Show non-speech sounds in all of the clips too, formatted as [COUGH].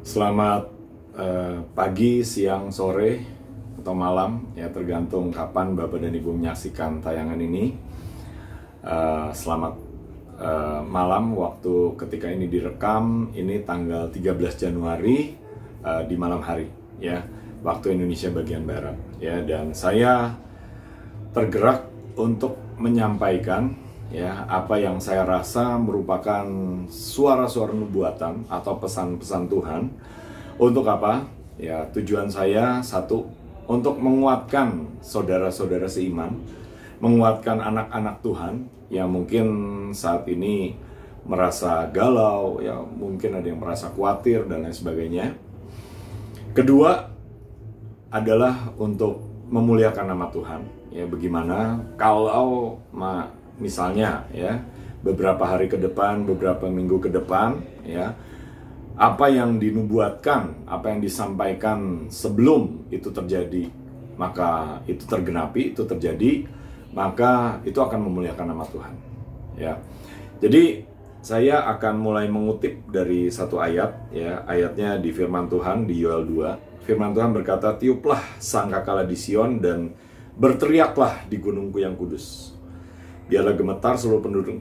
Selamat eh, pagi, siang, sore, atau malam ya tergantung kapan Bapak dan Ibu menyaksikan tayangan ini. Eh, selamat eh, malam waktu ketika ini direkam, ini tanggal 13 Januari eh, di malam hari ya, waktu Indonesia bagian barat ya dan saya tergerak untuk menyampaikan ya apa yang saya rasa merupakan suara-suara nubuatan atau pesan-pesan Tuhan untuk apa ya tujuan saya satu untuk menguatkan saudara-saudara seiman menguatkan anak-anak Tuhan yang mungkin saat ini merasa galau ya mungkin ada yang merasa khawatir dan lain sebagainya kedua adalah untuk memuliakan nama Tuhan ya bagaimana kalau misalnya ya beberapa hari ke depan, beberapa minggu ke depan ya. Apa yang dinubuatkan, apa yang disampaikan sebelum itu terjadi, maka itu tergenapi, itu terjadi, maka itu akan memuliakan nama Tuhan. Ya. Jadi saya akan mulai mengutip dari satu ayat ya ayatnya di firman Tuhan di Yoel 2 firman Tuhan berkata tiuplah sangkakala di Sion dan berteriaklah di gunungku yang kudus Biarlah gemetar seluruh penduduk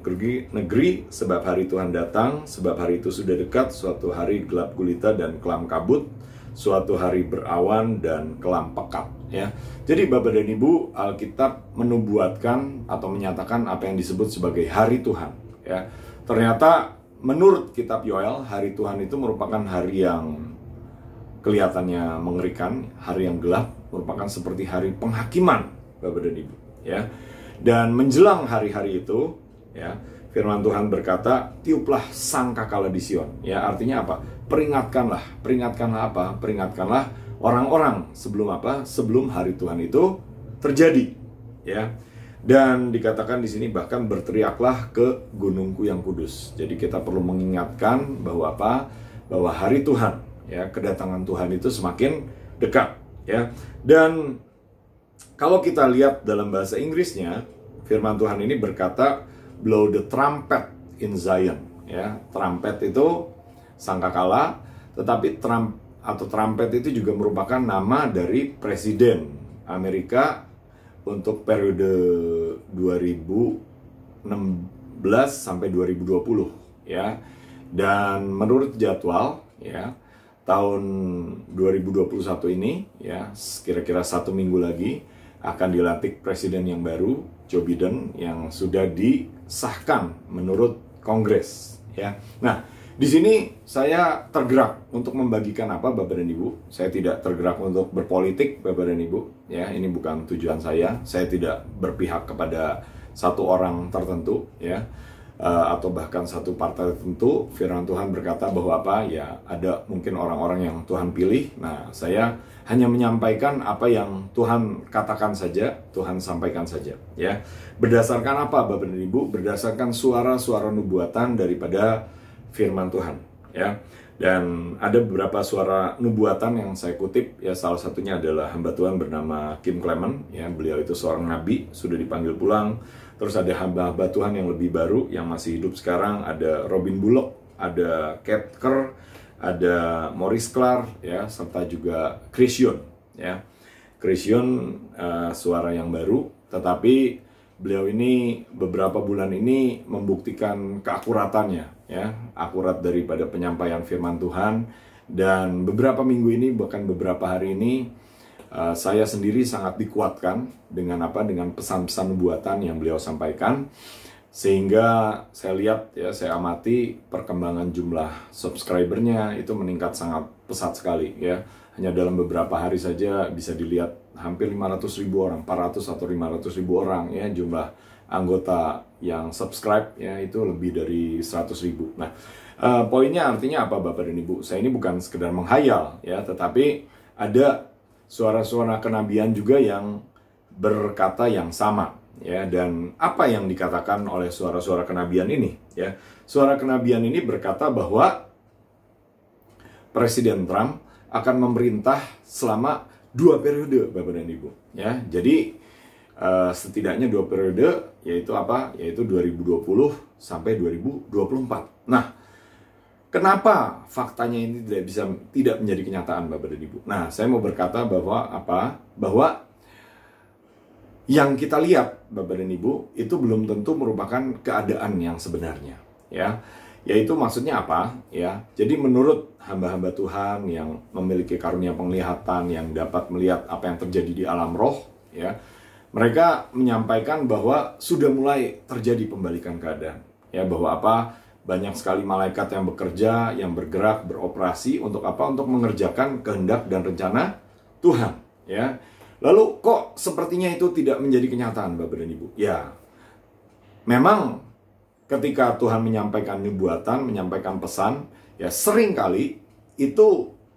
negeri, sebab hari Tuhan datang, sebab hari itu sudah dekat, suatu hari gelap gulita dan kelam kabut, suatu hari berawan dan kelam pekat. Ya, jadi Bapak dan Ibu, Alkitab menubuatkan atau menyatakan apa yang disebut sebagai hari Tuhan. Ya, ternyata menurut Kitab Yoel, hari Tuhan itu merupakan hari yang kelihatannya mengerikan, hari yang gelap, merupakan seperti hari penghakiman, Bapak dan Ibu. Ya, dan menjelang hari-hari itu, ya, firman Tuhan berkata, "Tiuplah sangkakala di Sion." Ya, artinya apa? Peringatkanlah, peringatkanlah apa? Peringatkanlah orang-orang sebelum apa? Sebelum hari Tuhan itu terjadi. Ya. Dan dikatakan di sini bahkan berteriaklah ke gunungku yang kudus. Jadi kita perlu mengingatkan bahwa apa? Bahwa hari Tuhan, ya, kedatangan Tuhan itu semakin dekat, ya. Dan kalau kita lihat dalam bahasa Inggrisnya, firman Tuhan ini berkata blow the trumpet in Zion ya trumpet itu sangkakala tetapi Trump atau trumpet itu juga merupakan nama dari presiden Amerika untuk periode 2016 sampai 2020 ya dan menurut jadwal ya tahun 2021 ini ya kira-kira satu minggu lagi akan dilantik presiden yang baru Joe Biden yang sudah disahkan menurut Kongres ya. Nah, di sini saya tergerak untuk membagikan apa Bapak dan Ibu. Saya tidak tergerak untuk berpolitik Bapak dan Ibu ya, ini bukan tujuan saya. Saya tidak berpihak kepada satu orang tertentu ya uh, atau bahkan satu partai tertentu, firman Tuhan berkata bahwa apa ya ada mungkin orang-orang yang Tuhan pilih. Nah, saya hanya menyampaikan apa yang Tuhan katakan saja, Tuhan sampaikan saja, ya. Berdasarkan apa, Bapak dan Ibu? Berdasarkan suara-suara nubuatan daripada firman Tuhan, ya. Dan ada beberapa suara nubuatan yang saya kutip, ya salah satunya adalah hamba Tuhan bernama Kim Clement, ya beliau itu seorang nabi, sudah dipanggil pulang, Terus ada hamba-hamba Tuhan yang lebih baru yang masih hidup sekarang ada Robin Bullock, ada Cat Kerr, ada Morris Clark ya serta juga Christian ya. Christian uh, eh, suara yang baru tetapi beliau ini beberapa bulan ini membuktikan keakuratannya ya, akurat daripada penyampaian firman Tuhan dan beberapa minggu ini bahkan beberapa hari ini Eh, saya sendiri sangat dikuatkan dengan apa dengan pesan-pesan buatan yang beliau sampaikan sehingga saya lihat ya saya amati perkembangan jumlah subscribernya itu meningkat sangat pesat sekali ya hanya dalam beberapa hari saja bisa dilihat hampir 500 ribu orang 400 atau 500 ribu orang ya jumlah anggota yang subscribe ya itu lebih dari 100 ribu nah eh, poinnya artinya apa bapak dan ibu saya ini bukan sekedar menghayal ya tetapi ada suara-suara kenabian juga yang berkata yang sama ya dan apa yang dikatakan oleh suara-suara kenabian ini ya suara kenabian ini berkata bahwa Presiden Trump akan memerintah selama dua periode Bapak dan Ibu ya jadi uh, setidaknya dua periode yaitu apa yaitu 2020 sampai 2024 nah Kenapa faktanya ini tidak bisa tidak menjadi kenyataan Bapak dan Ibu? Nah, saya mau berkata bahwa apa? Bahwa yang kita lihat Bapak dan Ibu itu belum tentu merupakan keadaan yang sebenarnya, ya. Yaitu maksudnya apa? Ya. Jadi menurut hamba-hamba Tuhan yang memiliki karunia penglihatan yang dapat melihat apa yang terjadi di alam roh, ya. Mereka menyampaikan bahwa sudah mulai terjadi pembalikan keadaan, ya bahwa apa? banyak sekali malaikat yang bekerja, yang bergerak, beroperasi untuk apa? Untuk mengerjakan kehendak dan rencana Tuhan, ya. Lalu kok sepertinya itu tidak menjadi kenyataan Bapak dan Ibu? Ya. Memang ketika Tuhan menyampaikan nubuatan, menyampaikan pesan, ya kali itu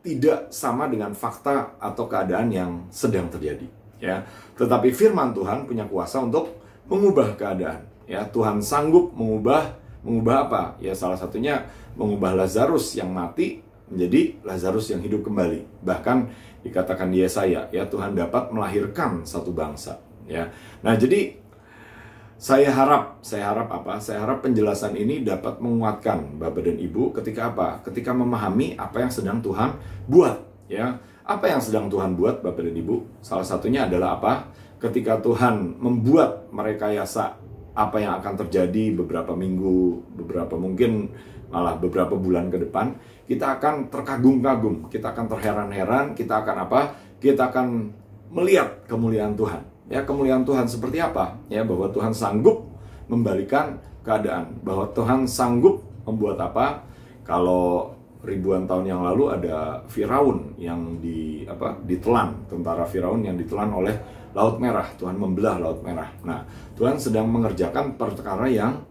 tidak sama dengan fakta atau keadaan yang sedang terjadi, ya. Tetapi firman Tuhan punya kuasa untuk mengubah keadaan, ya. Tuhan sanggup mengubah Mengubah apa? Ya salah satunya mengubah Lazarus yang mati menjadi Lazarus yang hidup kembali. Bahkan dikatakan dia saya, ya Tuhan dapat melahirkan satu bangsa, ya. Nah, jadi saya harap, saya harap apa? Saya harap penjelasan ini dapat menguatkan Bapak dan Ibu ketika apa? Ketika memahami apa yang sedang Tuhan buat, ya. Apa yang sedang Tuhan buat Bapak dan Ibu? Salah satunya adalah apa? Ketika Tuhan membuat merekayasa apa yang akan terjadi beberapa minggu, beberapa mungkin malah beberapa bulan ke depan, kita akan terkagum-kagum, kita akan terheran-heran, kita akan apa? Kita akan melihat kemuliaan Tuhan. Ya, kemuliaan Tuhan seperti apa? Ya, bahwa Tuhan sanggup membalikan keadaan, bahwa Tuhan sanggup membuat apa? Kalau ribuan tahun yang lalu ada Firaun yang di apa? ditelan, tentara Firaun yang ditelan oleh Laut Merah, Tuhan membelah Laut Merah. Nah, Tuhan sedang mengerjakan perkara yang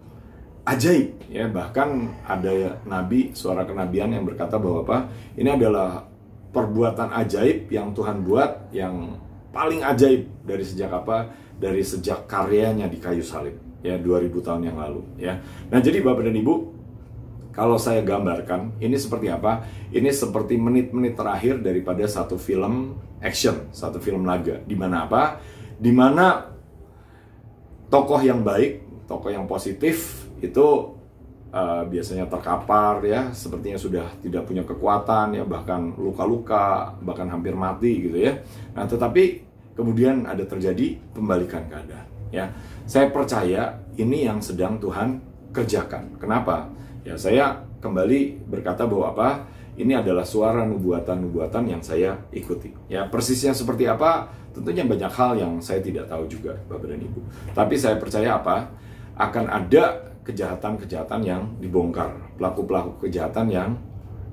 ajaib ya bahkan ada nabi suara kenabian yang berkata bahwa apa ini adalah perbuatan ajaib yang Tuhan buat yang paling ajaib dari sejak apa dari sejak karyanya di kayu salib ya 2000 tahun yang lalu ya nah jadi Bapak dan Ibu kalau saya gambarkan, ini seperti apa? Ini seperti menit-menit terakhir daripada satu film action, satu film laga. Di mana apa? Di mana tokoh yang baik, tokoh yang positif itu uh, biasanya terkapar ya, sepertinya sudah tidak punya kekuatan ya, bahkan luka-luka, bahkan hampir mati gitu ya. Nah, tetapi kemudian ada terjadi pembalikan keadaan ya. Saya percaya ini yang sedang Tuhan kerjakan. Kenapa? Ya saya kembali berkata bahwa apa? Ini adalah suara nubuatan-nubuatan yang saya ikuti. Ya persisnya seperti apa? Tentunya banyak hal yang saya tidak tahu juga, Bapak dan Ibu. Tapi saya percaya apa? Akan ada kejahatan-kejahatan yang dibongkar, pelaku-pelaku kejahatan yang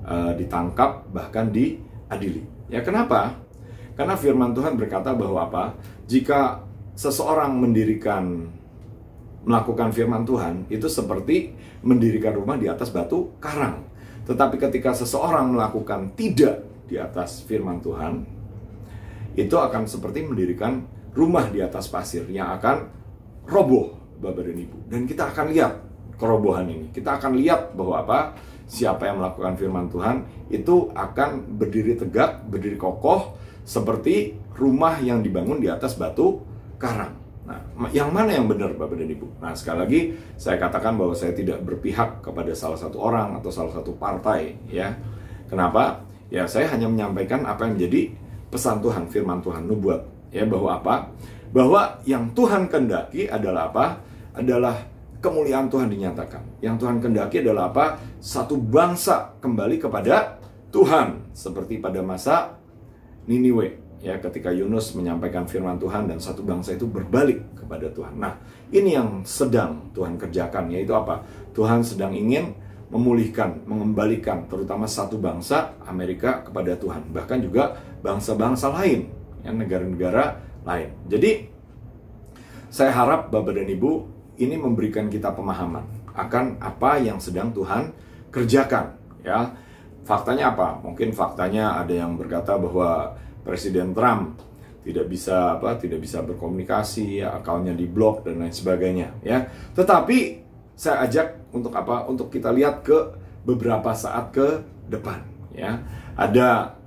uh, ditangkap bahkan diadili. Ya kenapa? Karena firman Tuhan berkata bahwa apa? Jika seseorang mendirikan melakukan firman Tuhan itu seperti mendirikan rumah di atas batu karang. Tetapi ketika seseorang melakukan tidak di atas firman Tuhan, itu akan seperti mendirikan rumah di atas pasir yang akan roboh Bapak dan Ibu. Dan kita akan lihat kerobohan ini. Kita akan lihat bahwa apa? Siapa yang melakukan firman Tuhan itu akan berdiri tegak, berdiri kokoh seperti rumah yang dibangun di atas batu karang. Nah, yang mana yang benar Bapak dan Ibu? Nah, sekali lagi saya katakan bahwa saya tidak berpihak kepada salah satu orang atau salah satu partai, ya. Kenapa? Ya, saya hanya menyampaikan apa yang menjadi pesan Tuhan, firman Tuhan nubuat, ya bahwa apa? Bahwa yang Tuhan kendaki adalah apa? Adalah kemuliaan Tuhan dinyatakan. Yang Tuhan kendaki adalah apa? Satu bangsa kembali kepada Tuhan seperti pada masa Niniwe ya ketika Yunus menyampaikan firman Tuhan dan satu bangsa itu berbalik kepada Tuhan. Nah, ini yang sedang Tuhan kerjakan yaitu apa? Tuhan sedang ingin memulihkan, mengembalikan terutama satu bangsa Amerika kepada Tuhan, bahkan juga bangsa-bangsa lain, ya negara-negara lain. Jadi saya harap Bapak dan Ibu ini memberikan kita pemahaman akan apa yang sedang Tuhan kerjakan, ya. Faktanya apa? Mungkin faktanya ada yang berkata bahwa Presiden Trump tidak bisa apa tidak bisa berkomunikasi ya, akalnya diblok dan lain sebagainya ya tetapi saya ajak untuk apa untuk kita lihat ke beberapa saat ke depan ya ada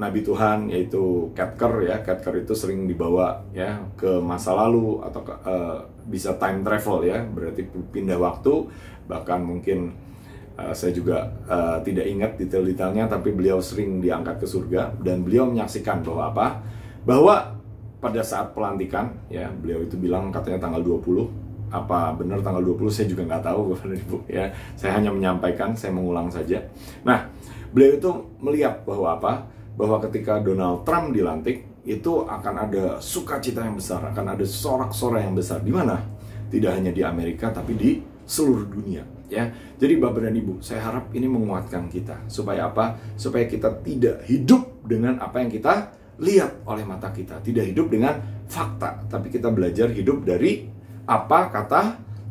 Nabi Tuhan yaitu Ketker ya Ketker itu sering dibawa ya ke masa lalu atau ke, uh, bisa time travel ya berarti pindah waktu bahkan mungkin Eh, saya juga uh, tidak ingat detail-detailnya, tapi beliau sering diangkat ke surga dan beliau menyaksikan bahwa apa? Bahwa pada saat pelantikan, ya beliau itu bilang katanya tanggal 20 apa benar tanggal 20 saya juga nggak tahu [LAUGHS] Ibu ya. Saya hanya menyampaikan, saya mengulang saja. Nah, beliau itu melihat bahwa apa? Bahwa ketika Donald Trump dilantik itu akan ada sukacita yang besar, akan ada sorak sorak yang besar di mana? Tidak hanya di Amerika tapi di seluruh dunia ya. Jadi Bapak dan Ibu, saya harap ini menguatkan kita supaya apa? Supaya kita tidak hidup dengan apa yang kita lihat oleh mata kita, tidak hidup dengan fakta, tapi kita belajar hidup dari apa kata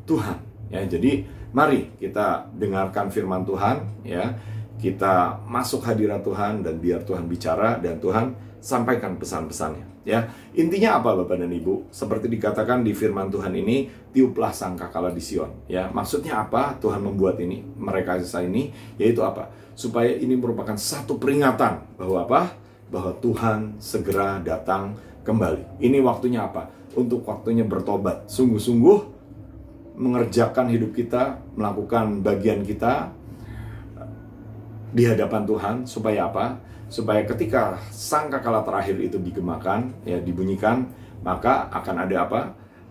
Tuhan. Ya, jadi mari kita dengarkan firman Tuhan ya. Kita masuk hadirat Tuhan dan biar Tuhan bicara dan Tuhan sampaikan pesan-pesannya ya. Intinya apa Bapak dan Ibu? Seperti dikatakan di firman Tuhan ini, tiuplah sangkakala di Sion ya. Maksudnya apa Tuhan membuat ini? Mereka ini yaitu apa? Supaya ini merupakan satu peringatan bahwa apa? Bahwa Tuhan segera datang kembali. Ini waktunya apa? Untuk waktunya bertobat sungguh-sungguh mengerjakan hidup kita, melakukan bagian kita di hadapan Tuhan supaya apa? supaya ketika sangkakala terakhir itu digemakan ya dibunyikan maka akan ada apa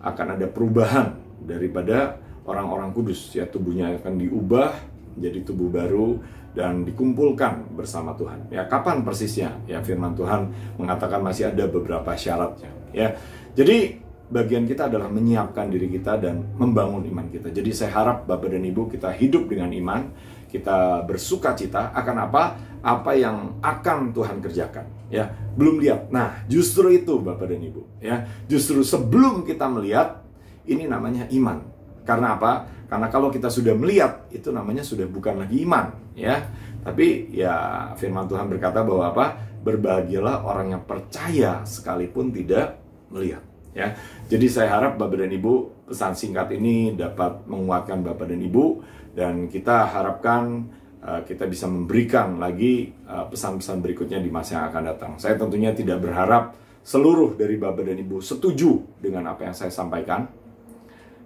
akan ada perubahan daripada orang-orang kudus ya tubuhnya akan diubah jadi tubuh baru dan dikumpulkan bersama Tuhan ya kapan persisnya ya firman Tuhan mengatakan masih ada beberapa syaratnya ya jadi bagian kita adalah menyiapkan diri kita dan membangun iman kita jadi saya harap Bapak dan Ibu kita hidup dengan iman kita bersuka cita akan apa? Apa yang akan Tuhan kerjakan. Ya, belum lihat. Nah, justru itu Bapak dan Ibu. Ya, justru sebelum kita melihat, ini namanya iman. Karena apa? Karena kalau kita sudah melihat, itu namanya sudah bukan lagi iman. Ya, tapi ya Firman Tuhan berkata bahwa apa? Berbahagialah orang yang percaya sekalipun tidak melihat. Ya, jadi saya harap Bapak dan Ibu pesan singkat ini dapat menguatkan Bapak dan Ibu dan kita harapkan uh, kita bisa memberikan lagi eh, pesan-pesan uh, berikutnya di masa yang akan datang. Saya tentunya tidak berharap seluruh dari Bapak dan Ibu setuju dengan apa yang saya sampaikan.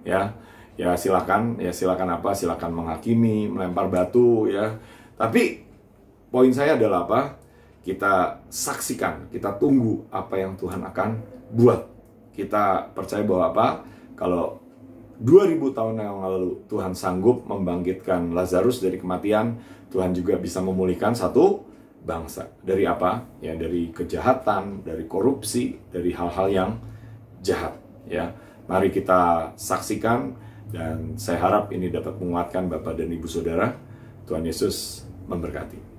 Ya. Ya silakan, ya silakan apa? Silakan menghakimi, melempar batu ya. Tapi poin saya adalah apa? Kita saksikan, kita tunggu apa yang Tuhan akan buat. Kita percaya bahwa apa? Kalau 2000 tahun yang lalu Tuhan sanggup membangkitkan Lazarus dari kematian, Tuhan juga bisa memulihkan satu bangsa. Dari apa? Ya dari kejahatan, dari korupsi, dari hal-hal yang jahat, ya. Mari kita saksikan dan saya harap ini dapat menguatkan Bapak dan Ibu Saudara. Tuhan Yesus memberkati.